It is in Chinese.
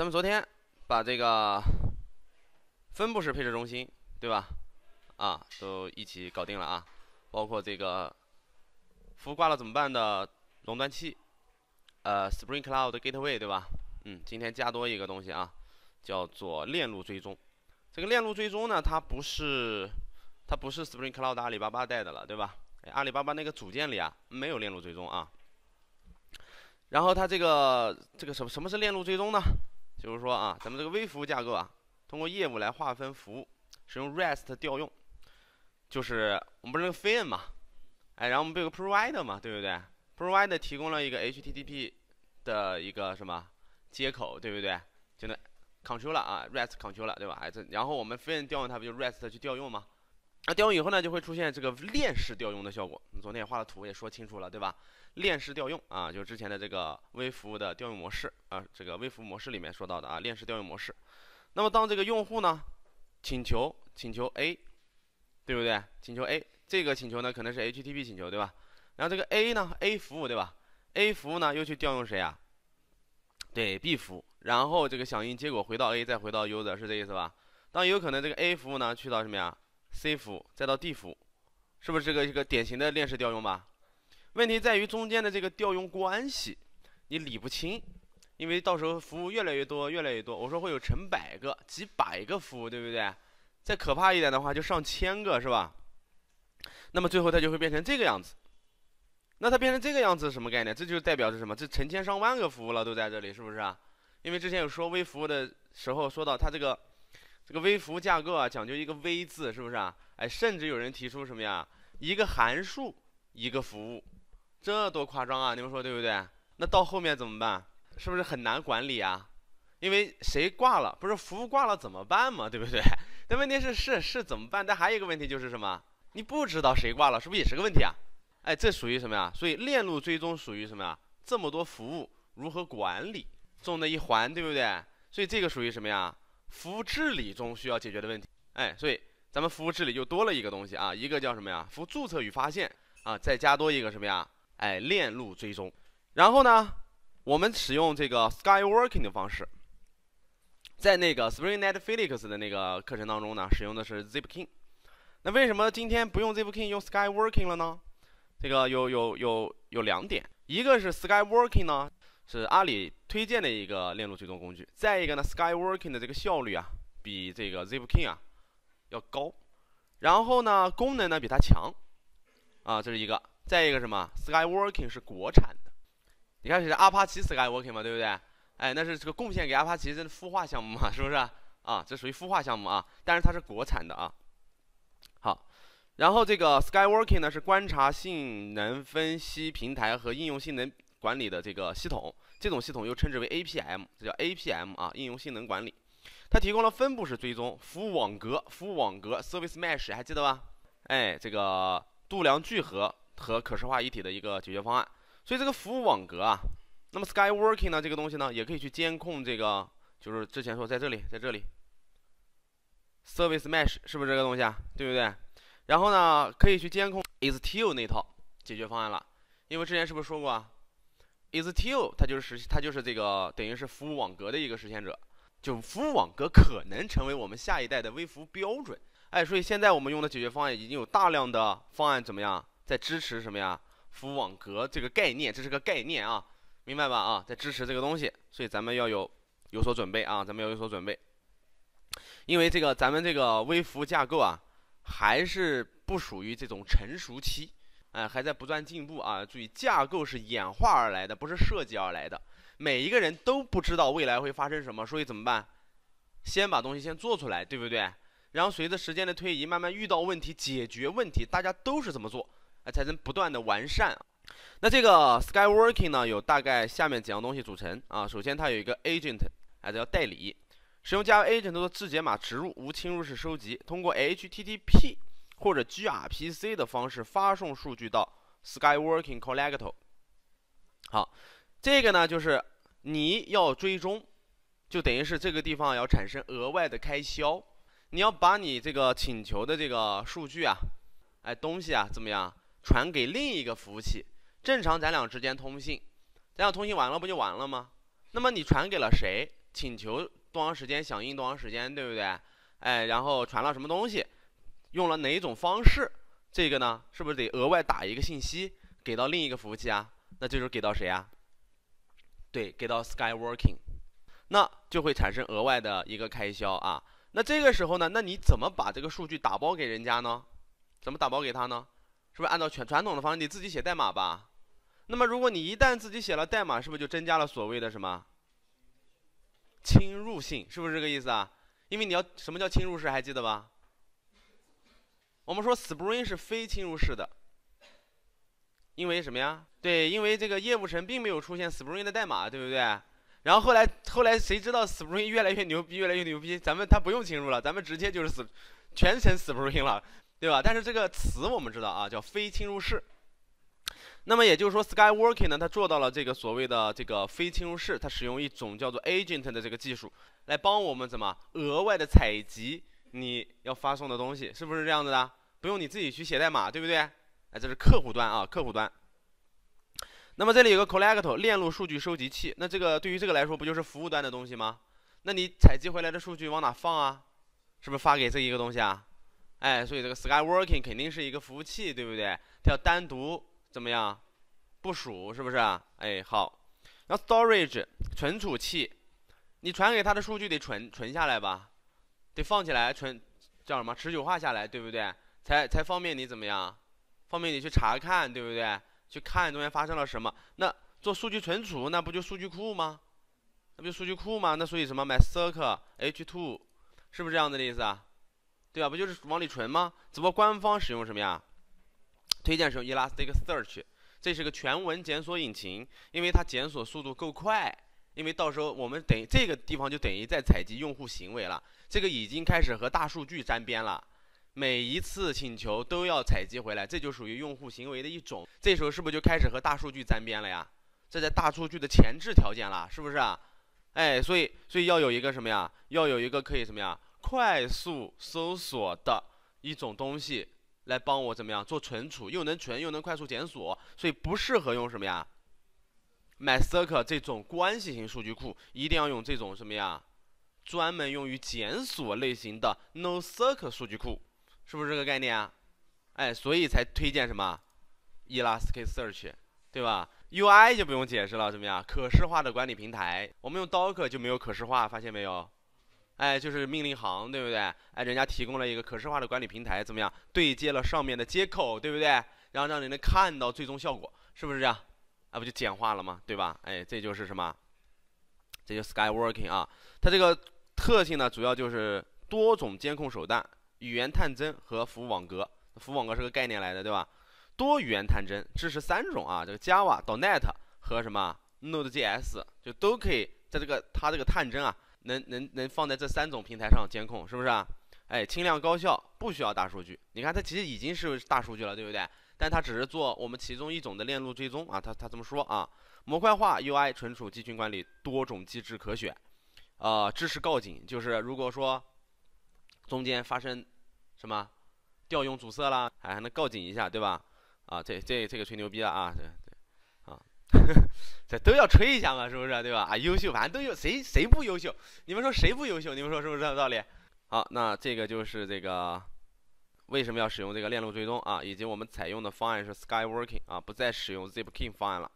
咱们昨天把这个分布式配置中心，对吧？啊，都一起搞定了啊，包括这个服务挂了怎么办的熔断器，呃，Spring Cloud Gateway 对吧？嗯，今天加多一个东西啊，叫做链路追踪。这个链路追踪呢，它不是它不是 Spring Cloud 阿里巴巴带的了，对吧？阿里巴巴那个组件里啊没有链路追踪啊。然后它这个这个什么什么是链路追踪呢？就是说啊，咱们这个微服务架构啊，通过业务来划分服务，使用 REST 调用，就是我们不是那个 FIN 嘛，哎，然后我们不有个 PROVIDE r 嘛，对不对？PROVIDE r 提供了一个 HTTP 的一个什么接口，对不对？就那 control 啊，REST control 了，对吧？哎，这然后我们 FIN 调用它不就 REST 去调用吗？那调用以后呢，就会出现这个链式调用的效果。昨天也画了图，也说清楚了，对吧？链式调用啊，就是之前的这个微服务的调用模式啊，这个微服务模式里面说到的啊，链式调用模式。那么当这个用户呢，请求请求 A，对不对？请求 A 这个请求呢，可能是 HTTP 请求，对吧？然后这个 A 呢，A 服务对吧？A 服务呢，又去调用谁啊？对 B 服务，然后这个响应结果回到 A，再回到 user 是这意思吧？当有可能这个 A 服务呢，去到什么呀？C 服再到 D 服，是不是这个一个典型的链式调用吧？问题在于中间的这个调用关系你理不清，因为到时候服务越来越多，越来越多，我说会有成百个、几百个服务，对不对？再可怕一点的话，就上千个，是吧？那么最后它就会变成这个样子。那它变成这个样子什么概念？这就代表是什么？这成千上万个服务了，都在这里，是不是？啊？因为之前有说微服务的时候，说到它这个。这个微服务架构啊，讲究一个“微”字，是不是啊？哎，甚至有人提出什么呀？一个函数，一个服务，这多夸张啊！你们说对不对？那到后面怎么办？是不是很难管理啊？因为谁挂了，不是服务挂了怎么办嘛？对不对？但问题是是是怎么办？但还有一个问题就是什么？你不知道谁挂了，是不是也是个问题啊？哎，这属于什么呀？所以链路追踪属于什么呀？这么多服务如何管理，重的一环，对不对？所以这个属于什么呀？服务治理中需要解决的问题，哎，所以咱们服务治理又多了一个东西啊，一个叫什么呀？服务注册与发现啊，再加多一个什么呀？哎，链路追踪。然后呢，我们使用这个 s k y w o r k i n g 的方式，在那个 Spring Netflix 的那个课程当中呢，使用的是 Zipkin。那为什么今天不用 Zipkin，用 s k y w o r k i n g 了呢？这个有有有有两点，一个是 s k y w o r k i n g 呢？是阿里推荐的一个链路追踪工具。再一个呢，SkyWalking 的这个效率啊，比这个 Zipkin g 啊要高。然后呢，功能呢比它强啊，这是一个。再一个什么？SkyWalking 是国产的，你看是阿帕奇 SkyWalking 嘛，对不对？哎，那是这个贡献给阿帕奇这是的孵化项目嘛，是不是？啊，这属于孵化项目啊，但是它是国产的啊。好，然后这个 SkyWalking 呢是观察性能分析平台和应用性能。管理的这个系统，这种系统又称之为 APM，这叫 APM 啊，应用性能管理。它提供了分布式追踪、服务网格、服务网格 Service Mesh，还记得吧？哎，这个度量聚合和可视化一体的一个解决方案。所以这个服务网格啊，那么 s k y w o r k i n g 呢这个东西呢，也可以去监控这个，就是之前说在这里，在这里 Service Mesh 是不是这个东西啊？对不对？然后呢，可以去监控 Istio 那套解决方案了，因为之前是不是说过？啊，Is TO 它就是实，它就是这个等于是服务网格的一个实现者，就服务网格可能成为我们下一代的微服务标准。哎，所以现在我们用的解决方案已经有大量的方案怎么样，在支持什么呀？服务网格这个概念，这是个概念啊，明白吧？啊，在支持这个东西，所以咱们要有有所准备啊，咱们要有所准备，因为这个咱们这个微服务架构啊，还是不属于这种成熟期。哎，还在不断进步啊！注意，架构是演化而来的，不是设计而来的。每一个人都不知道未来会发生什么，所以怎么办？先把东西先做出来，对不对？然后随着时间的推移，慢慢遇到问题，解决问题，大家都是怎么做，哎，才能不断的完善啊。那这个 Skyworking 呢，有大概下面几样东西组成啊。首先，它有一个 agent，还是叫代理，使用加 agent 的字节码植入，无侵入式收集，通过 HTTP。或者 gRPC 的方式发送数据到 s k y w o r k i n g Collector。好，这个呢就是你要追踪，就等于是这个地方要产生额外的开销。你要把你这个请求的这个数据啊，哎东西啊，怎么样传给另一个服务器？正常咱俩之间通信，咱俩通信完了不就完了吗？那么你传给了谁？请求多长时间？响应多长时间？对不对？哎，然后传了什么东西？用了哪一种方式？这个呢，是不是得额外打一个信息给到另一个服务器啊？那这就是给到谁啊？对，给到 SkyWalking，那就会产生额外的一个开销啊。那这个时候呢，那你怎么把这个数据打包给人家呢？怎么打包给他呢？是不是按照全传统的方式，你自己写代码吧？那么如果你一旦自己写了代码，是不是就增加了所谓的什么侵入性？是不是这个意思啊？因为你要什么叫侵入式？还记得吧？我们说 Spring 是非侵入式的，因为什么呀？对，因为这个业务层并没有出现 Spring 的代码，对不对？然后后来，后来谁知道 Spring 越来越牛逼，越来越牛逼，咱们它不用侵入了，咱们直接就是全程 Spring 了，对吧？但是这个词我们知道啊，叫非侵入式。那么也就是说，s k y w o r k i n g 呢，它做到了这个所谓的这个非侵入式，它使用一种叫做 Agent 的这个技术，来帮我们怎么额外的采集你要发送的东西，是不是这样子的？不用你自己去写代码，对不对？哎，这是客户端啊，客户端。那么这里有个 Collect 链路数据收集器，那这个对于这个来说，不就是服务端的东西吗？那你采集回来的数据往哪放啊？是不是发给这一个东西啊？哎，所以这个 s k y w o r k i n g 肯定是一个服务器，对不对？它要单独怎么样部署？是不是？哎，好。那 Storage 存储器，你传给它的数据得存存下来吧？得放起来存，叫什么持久化下来，对不对？才才方便你怎么样？方便你去查看，对不对？去看中间发生了什么？那做数据存储，那不就数据库吗？那不就数据库吗？那所以什么买 Search two，是不是这样子的意思啊？对吧？不就是往里存吗？只不过官方使用什么呀？推荐使用 Elasticsearch，这是个全文检索引擎，因为它检索速度够快。因为到时候我们等这个地方就等于在采集用户行为了，这个已经开始和大数据沾边了。每一次请求都要采集回来，这就属于用户行为的一种。这时候是不是就开始和大数据沾边了呀？这在大数据的前置条件了，是不是啊？哎，所以，所以要有一个什么呀？要有一个可以什么呀？快速搜索的一种东西，来帮我怎么样做存储？又能存又能快速检索。所以不适合用什么呀？MySQL 这种关系型数据库，一定要用这种什么呀？专门用于检索类型的 NoSQL 数据库。是不是这个概念啊？哎，所以才推荐什么 Elasticsearch，对吧？UI 就不用解释了，怎么样？可视化的管理平台，我们用 Docker 就没有可视化，发现没有？哎，就是命令行，对不对？哎，人家提供了一个可视化的管理平台，怎么样？对接了上面的接口，对不对？然后让你能看到最终效果，是不是这样？啊，不就简化了吗？对吧？哎，这就是什么？这就 s k y w o r k i n g 啊，它这个特性呢，主要就是多种监控手段。语言探针和服务网格，服务网格是个概念来的，对吧？多语言探针支持三种啊，这个 Java 到 .Net 和什么 Node.js，就都可以在这个它这个探针啊，能能能放在这三种平台上监控，是不是啊？哎，轻量高效，不需要大数据。你看它其实已经是大数据了，对不对？但它只是做我们其中一种的链路追踪啊。它它这么说啊，模块化 UI 存储集群管理，多种机制可选，啊，支持告警，就是如果说。中间发生什么调用阻塞啦，还还能告警一下，对吧？啊，这这这个吹牛逼了啊，对对，啊，这都要吹一下嘛，是不是？对吧？啊，优秀，反正都有谁谁不优秀？你们说谁不优秀？你们说是不是这个道理？好，那这个就是这个为什么要使用这个链路追踪啊？以及我们采用的方案是 SkyWalking 啊，不再使用 Zipkin 方案了。